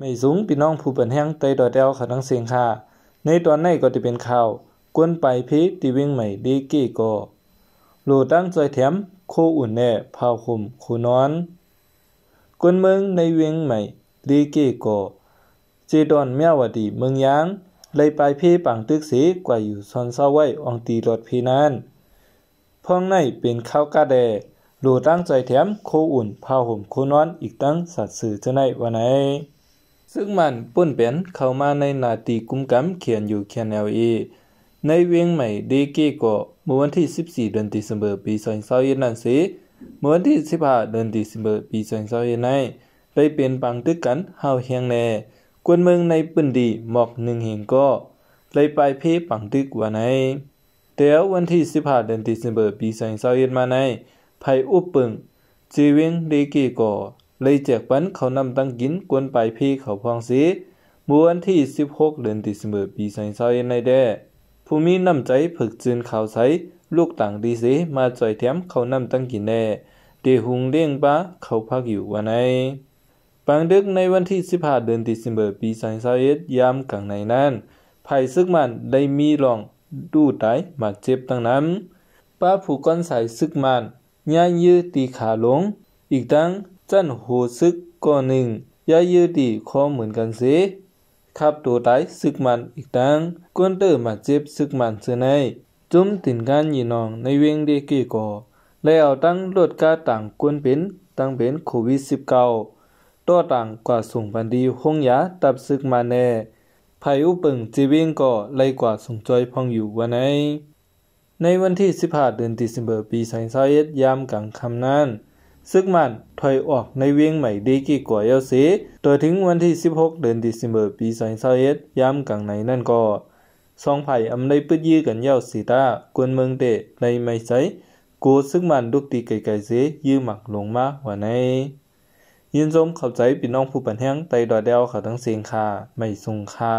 ไม่สูงพี่น้องผู้เป็นแห้งไตดอเดวขาทังเสียงค่ะ ในตอนในก็จะเป็นข่าวกวนไปพีตีวิ่งใหม่ดีกี้โกหลูตั้งใจแถมโคอุ่นแน่พาวคุมคูนอนกวนเมืองในเวียงใหม่ดีกี้โกจีดอนเมียวดีเมืองยางเลยไปพีปังตึกสีกว่าอยู่ซอนเศร้าไว้อองตีรถพีนั้นพ้องในเป็นข้าวกาแดหลูตั้งใจแถมโคอุ่นพาวหุมคูนอนอีกตั้งสัตว์สื่อจะในวันไหนซึ่งมันป่นเปลนเข้ามาในนาตีกุมกัมเขียนอยู่แคนเอลเอในเวียงใหม่ดีเก้ก็เมื่อวันที่ 14 เดือนธันวาคมปี2021นั้นสิเมื่อวันที่15เดือนธันวาคมปี2021นั้นได้เป็นปังตึกกันเฮาเฮียงแน่กวนเมืองในปืนดีหมอกห1เฮงก็เลยไปเพปังตึกว่าในแต่วันที่15เดือนธันวาคมปี2021มาในไผอุปปึงจีเวียงดีเก้ก็เลยเจกปันเขานำตั้งกินกวนไปพี่เขาพองสีมวันที่สิบหกเดือนติสมอปีสองสอยในแด่ ผู้มีน้ำใจผึกจืนข่าวใสลูกต่างดีสีมาจ่อยแถมเขานำตั้งกินแน่เดหุงเลี้ยงป้าเขาพักอยู่วันไหนปังดึกในวันที่สิบห้าเดือนติสมอปีสองสอยยามกลางในนั้นภายซึกมันได้มีรอง ดูตายหมากเจ็บตั้งน้ำป้าผู้ก้อนใส่ซึกมันย่างยื้อตีขาลงอีกตั้งจันหูซึกก็หนึ่งย่ายืดดีข้อเหมือนกันเสขับตัวตายซึกมันอีกตั้ง กวนเตอร์มาเจ็บซึกมันเสใน จุ้มติ่นกันยีนองในเวงเดกีก่อ แล้วตั้งรดกาต่างกวนเป็น ตั้งเป็นโควิด19ตัวต่างกว่าส่งบันดีห้องยาตับซึกมาแน่ภัยอุปึงจีวิ่งก่อไล่กว่าส่งจอยพองอยู่วันไหนในวันที่15เดือนตุลาคมปีส2 0 2ายยามกลางคำนั้นซึกมัน ถอยออกในเวียงใหม่ดีกี่กว่าเอาซีตัวถึงวันที่ 16 เดือนดิเซมเบอร์ปี2021ย้ำกลางในนั่นก็สองไผ่อำได้ปืดยื้อกันเยาสีตากวนเมืองเตะในไม่ใสกูซึกมันดุกตีไก่ๆเสยื้อหมักลงมาว่าในยินสมเข้าใจพี่น้องผู้ปันแห้งไตดอดเดวเขาทั้งเสียงค่าไม่สรงค่า